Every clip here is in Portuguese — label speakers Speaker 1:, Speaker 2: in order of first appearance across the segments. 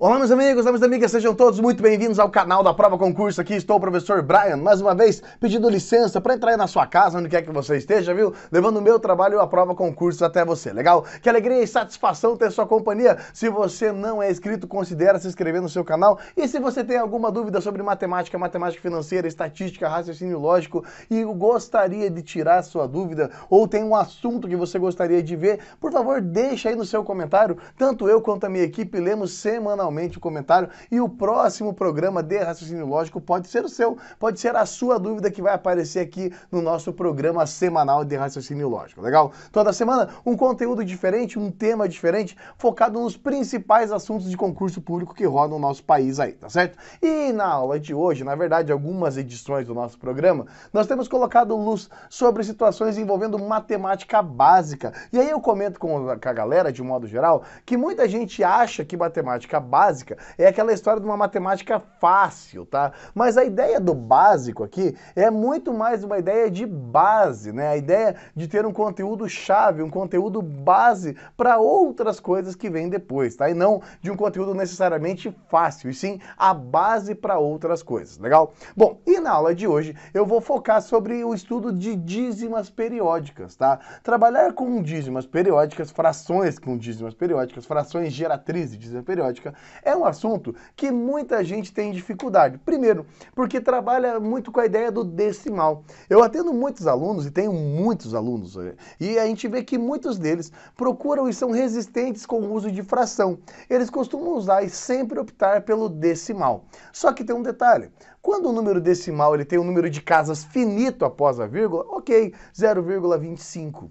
Speaker 1: Olá, meus amigos, olá, minhas amigas, sejam todos muito bem-vindos ao canal da Prova Concurso. Aqui estou o professor Brian, mais uma vez pedindo licença para entrar na sua casa, onde quer que você esteja, viu? Levando o meu trabalho e a Prova Concurso até você, legal? Que alegria e satisfação ter sua companhia. Se você não é inscrito, considere se inscrever no seu canal. E se você tem alguma dúvida sobre matemática, matemática financeira, estatística, raciocínio lógico e gostaria de tirar sua dúvida ou tem um assunto que você gostaria de ver, por favor, deixa aí no seu comentário. Tanto eu quanto a minha equipe lemos semanalmente o comentário e o próximo programa de Raciocínio Lógico pode ser o seu, pode ser a sua dúvida que vai aparecer aqui no nosso programa semanal de Raciocínio Lógico, legal? Toda semana um conteúdo diferente, um tema diferente, focado nos principais assuntos de concurso público que roda o nosso país aí, tá certo? E na aula de hoje, na verdade, algumas edições do nosso programa, nós temos colocado luz sobre situações envolvendo matemática básica. E aí eu comento com a galera, de modo geral, que muita gente acha que matemática básica básica é aquela história de uma matemática fácil, tá? Mas a ideia do básico aqui é muito mais uma ideia de base, né? A ideia de ter um conteúdo chave, um conteúdo base para outras coisas que vêm depois, tá? E não de um conteúdo necessariamente fácil, e sim a base para outras coisas, legal? Bom, e na aula de hoje eu vou focar sobre o estudo de dízimas periódicas, tá? Trabalhar com dízimas periódicas, frações com dízimas periódicas, frações geratrizes de dízima periódica, é um assunto que muita gente tem dificuldade. Primeiro, porque trabalha muito com a ideia do decimal. Eu atendo muitos alunos e tenho muitos alunos, eh, e a gente vê que muitos deles procuram e são resistentes com o uso de fração. Eles costumam usar e sempre optar pelo decimal. Só que tem um detalhe, quando o número decimal ele tem um número de casas finito após a vírgula, ok, 0,25.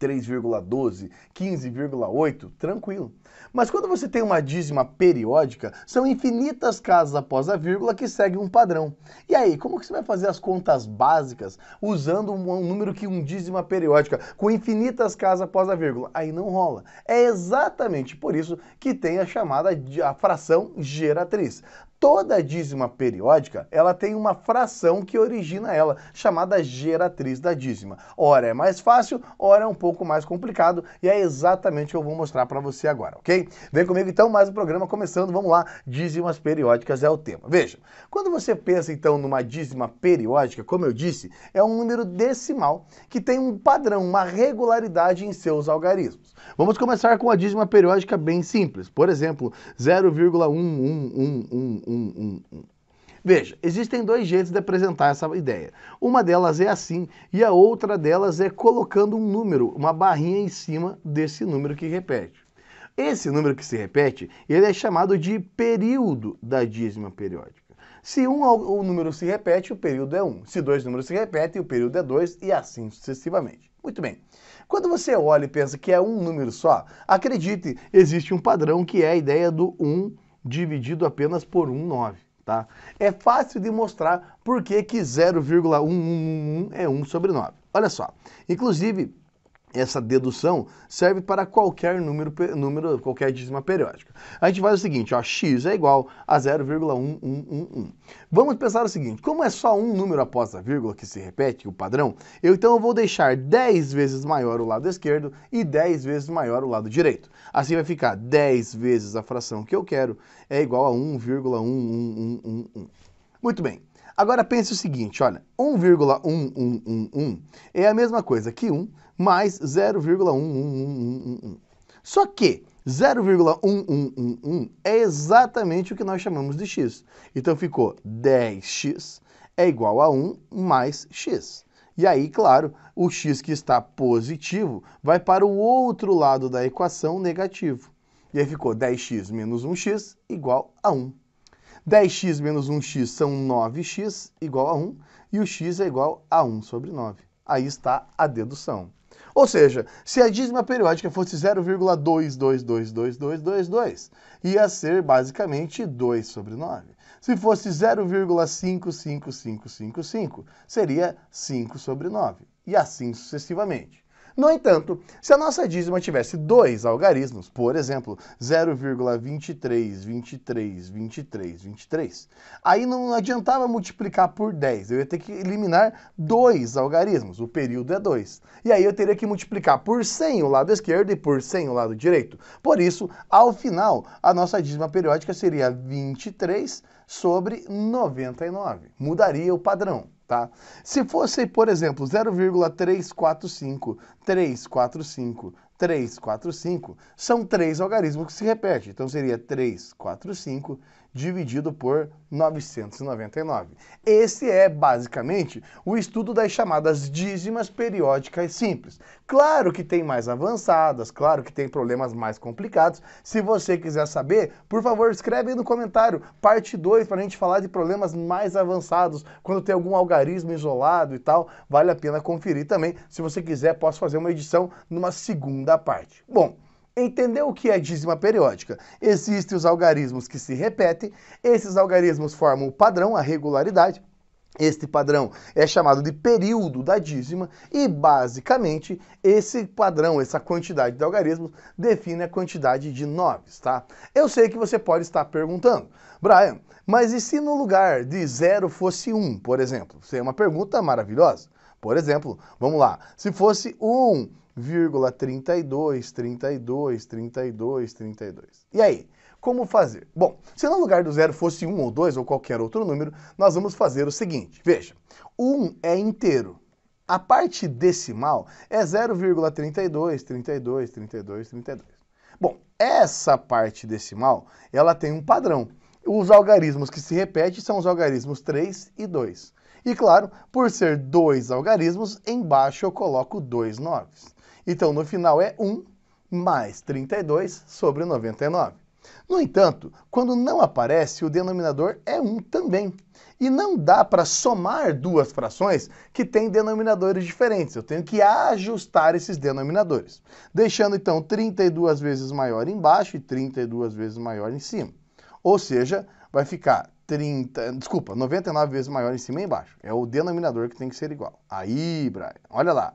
Speaker 1: 3,12, 15,8, tranquilo. Mas quando você tem uma dízima periódica, são infinitas casas após a vírgula que seguem um padrão. E aí, como que você vai fazer as contas básicas usando um, número que um dízima periódica com infinitas casas após a vírgula? Aí não rola. É exatamente por isso que tem a chamada a fração geratriz toda dízima periódica, ela tem uma fração que origina ela, chamada geratriz da dízima. Ora é mais fácil, ora é um pouco mais complicado, e é exatamente o que eu vou mostrar para você agora ok? Vem comigo então, mais um programa começando, vamos lá, dízimas periódicas é o tema. Veja, quando você pensa então numa dízima periódica, como eu disse, é um número decimal que tem um padrão, uma regularidade em seus algarismos. Vamos começar com a dízima periódica bem simples, por exemplo, 0,111111. Veja, existem dois jeitos de apresentar essa ideia. Uma delas é assim e a outra delas é colocando um número, uma barrinha em cima desse número que repete. Esse número que se repete, ele é chamado de período da dízima periódica. Se um o número se repete, o período é 1. Um. Se dois números se repetem, o período é 2 e assim sucessivamente. Muito bem. Quando você olha e pensa que é um número só, acredite, existe um padrão que é a ideia do 1 um dividido apenas por 1,9. um Tá? É fácil de mostrar por que 0,111 é 1 sobre 9. Olha só, inclusive essa dedução serve para qualquer número, número qualquer dízima periódica. A gente faz o seguinte, ó, x é igual a 0,1111. Vamos pensar o seguinte, como é só um número após a vírgula que se repete, o padrão, eu então eu vou deixar 10 vezes maior o lado esquerdo e 10 vezes maior o lado direito. Assim vai ficar 10 vezes a fração que eu quero é igual a 1,11111. Muito bem. Agora pense o seguinte, olha, 1,1111 é a mesma coisa que 1 mais 0,1111. Só que 0,1111 é exatamente o que nós chamamos de x. Então ficou 10x é igual a 1 mais x. E aí, claro, o x que está positivo vai para o outro lado da equação negativo. E aí ficou 10x menos 1x igual a 1. 10x menos 1x são 9x igual a 1, e o x é igual a 1 sobre 9. Aí está a dedução. Ou seja, se a dízima periódica fosse 0,2222222 ia ser basicamente 2 sobre 9. Se fosse 0,55555, seria 5 sobre 9, e assim sucessivamente. No entanto, se a nossa dízima tivesse dois algarismos, por exemplo, 0,23, 23, 23, 23, aí não adiantava multiplicar por 10, eu ia ter que eliminar dois algarismos, o período é 2. E aí eu teria que multiplicar por 100 o lado esquerdo e por 100 o lado direito. Por isso, ao final, a nossa dízima periódica seria 23 sobre 99. Mudaria o padrão tá? Se fosse, por exemplo, 0,345, 345, 3, 4, 5, são três algarismos que se repetem. Então seria 3, 4, 5 dividido por 999. Esse é basicamente o estudo das chamadas dízimas periódicas simples. Claro que tem mais avançadas, claro que tem problemas mais complicados. Se você quiser saber, por favor, escreve aí no comentário parte 2 para a gente falar de problemas mais avançados, quando tem algum algarismo isolado e tal, vale a pena conferir também. Se você quiser, posso fazer uma edição numa segunda segunda parte. Bom, entendeu o que é dízima periódica? Existem os algarismos que se repetem, esses algarismos formam o padrão, a regularidade, este padrão é chamado de período da dízima e, basicamente, esse padrão, essa quantidade de algarismos, define a quantidade de noves, tá? Eu sei que você pode estar perguntando, Brian, mas e se no lugar de zero fosse um, por exemplo? Isso é uma pergunta maravilhosa. Por exemplo, vamos lá, se fosse um vírgula 32, 32, 32, 32. E aí, como fazer? Bom, se no lugar do zero fosse 1 um ou 2 ou qualquer outro número, nós vamos fazer o seguinte, veja, 1 um é inteiro, a parte decimal é 0,32, 32, 32, 32. Bom, essa parte decimal, ela tem um padrão. Os algarismos que se repetem são os algarismos 3 e 2. E claro, por ser dois algarismos, embaixo eu coloco dois 9. Então, no final é 1 mais 32 sobre 99. No entanto, quando não aparece, o denominador é 1 também. E não dá para somar duas frações que têm denominadores diferentes. Eu tenho que ajustar esses denominadores. Deixando então 32 vezes maior embaixo e 32 vezes maior em cima. Ou seja, vai ficar 30, desculpa, 99 vezes maior em cima e embaixo. É o denominador que tem que ser igual. Aí, Brian, olha lá.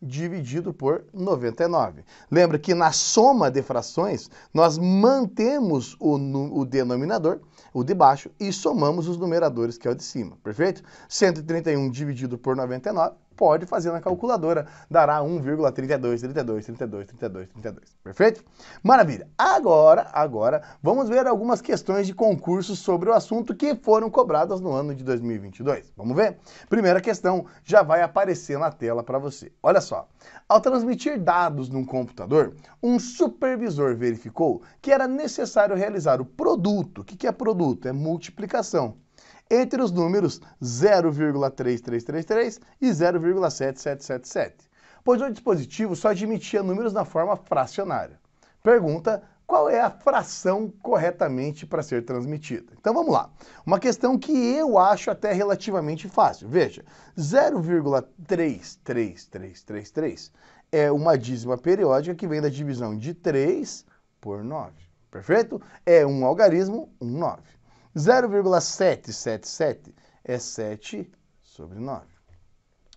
Speaker 1: dividido por 99. Lembra que na soma de frações nós mantemos o, o, denominador, o de baixo, e somamos os numeradores, que é o de cima, perfeito? 131 dividido por 99 pode fazer na calculadora. Dará 1,32, 32, 32, 32, 32. Perfeito? Maravilha. Agora, agora, vamos ver algumas questões de concursos sobre o assunto que foram cobradas no ano de 2022. Vamos ver? Primeira questão já vai aparecer na tela para você. Olha só. Ao transmitir dados num computador, um supervisor verificou que era necessário realizar o produto. O que é produto? É multiplicação entre os números 0,3333 e 0,7777, pois o dispositivo só admitia números na forma fracionária. Pergunta qual é a fração corretamente para ser transmitida. Então vamos lá. Uma questão que eu acho até relativamente fácil. Veja, 0,33333 é uma dízima periódica que vem da divisão de 3 por 9. Perfeito? É um algarismo, um 0,777 é 7 sobre 9.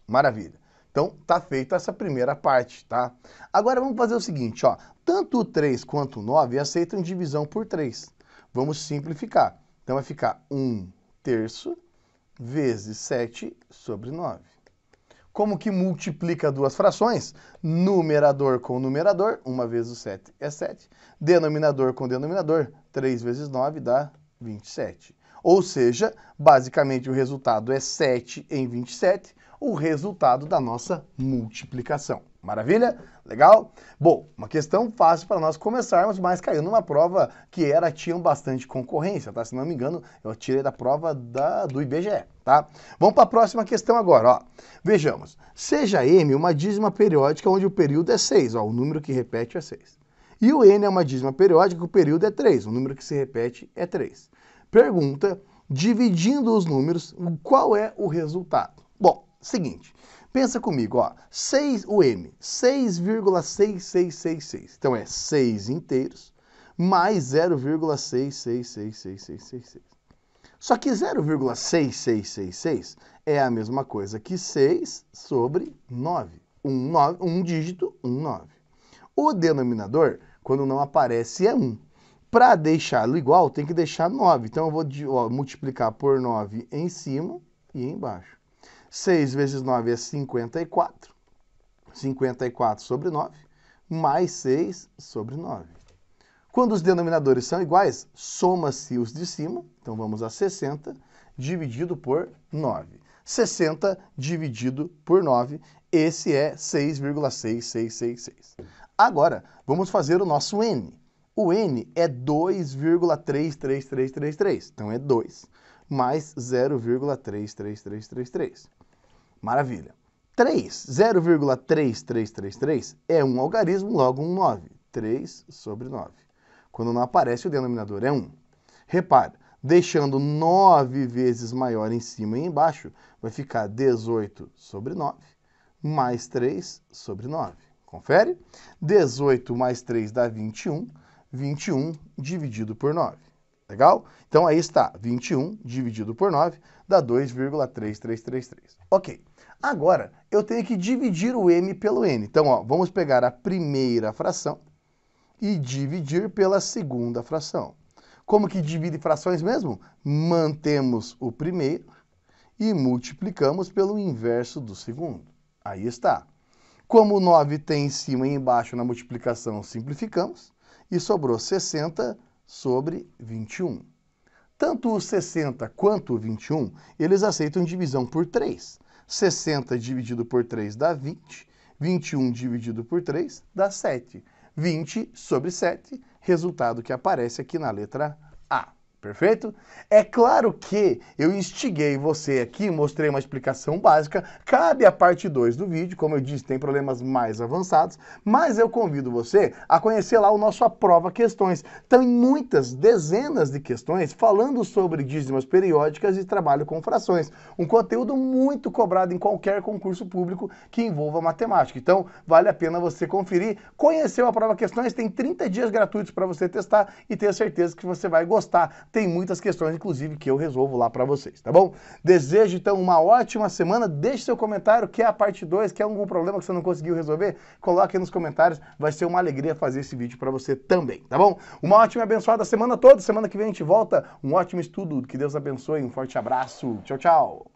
Speaker 1: Maravilha. Então, tá feita essa primeira parte, tá? Agora vamos fazer o seguinte, ó. Tanto o 3 quanto o 9 aceitam divisão por 3. Vamos simplificar. Então vai ficar 1 terço vezes 7 sobre 9. Como que multiplica duas frações? Numerador com numerador, 1 vezes o 7 é 7. Denominador com denominador, 3 vezes 9 dá 27. Ou seja, basicamente o resultado é 7 em 27, o resultado da nossa multiplicação. Maravilha? Legal? Bom, uma questão fácil para nós começarmos, mas caiu numa prova que era, tinha bastante concorrência, tá? Se não me engano, eu tirei da prova da, do IBGE, tá? Vamos para a próxima questão agora, ó. Vejamos. Seja M uma dízima periódica onde o período é 6, ó, o número que repete é 6. E o n é uma dízima periódica, o período é 3, o número que se repete é 3. Pergunta, dividindo os números, qual é o resultado? Bom, seguinte, pensa comigo, ó, 6, o m, 6,6666, então é 6 inteiros mais 0,666666. Só que 0,6666 é a mesma coisa que 6 sobre 9. Um, nove, um dígito, um 9. O denominador quando não aparece é 1. Para deixá-lo igual, tem que deixar 9. Então eu vou ó, multiplicar por 9 em cima e embaixo. 6 vezes 9 é 54. 54 sobre 9, mais 6 sobre 9. Quando os denominadores são iguais, soma-se os de cima, então vamos a 60, dividido por 9. 60 dividido por 9, esse é 6,6666. Agora, vamos fazer o nosso N. O N é 2,33333, então é 2, mais 0,33333. Maravilha. 3, 0,3333 é um algarismo, logo um 9. 3 sobre 9. Quando não aparece o denominador é 1. Repara, deixando 9 vezes maior em cima e embaixo, vai ficar 18 sobre 9, mais 3 sobre 9. Confere? 18 mais 3 dá 21. 21 dividido por 9. Legal? Então aí está, 21 dividido por 9 dá 2,3333. Ok, agora eu tenho que dividir o m pelo n. Então ó, vamos pegar a primeira fração e dividir pela segunda fração. Como que divide frações mesmo? Mantemos o primeiro e multiplicamos pelo inverso do segundo. Aí está, como o 9 tem em cima e embaixo na multiplicação, simplificamos e sobrou 60 sobre 21. Tanto o 60 quanto o 21, eles aceitam divisão por 3. 60 dividido por 3 dá 20, 21 dividido por 3 dá 7. 20 sobre 7, resultado que aparece aqui na letra A. Perfeito? É claro que eu instiguei você aqui, mostrei uma explicação básica, cabe a parte 2 do vídeo, como eu disse, tem problemas mais avançados, mas eu convido você a conhecer lá o nosso Aprova Questões. Tem muitas, dezenas de questões falando sobre dízimas periódicas e trabalho com frações. Um conteúdo muito cobrado em qualquer concurso público que envolva matemática. Então, vale a pena você conferir, conhecer o Aprova Questões, tem 30 dias gratuitos para você testar e tenha certeza que você vai gostar tem muitas questões, inclusive, que eu resolvo lá para vocês, tá bom? Desejo, então, uma ótima semana. Deixe seu comentário, quer a parte 2, quer algum problema que você não conseguiu resolver? Coloque aí nos comentários, vai ser uma alegria fazer esse vídeo para você também, tá bom? Uma ótima e abençoada semana toda. Semana que vem a gente volta. Um ótimo estudo, que Deus abençoe, um forte abraço. Tchau, tchau.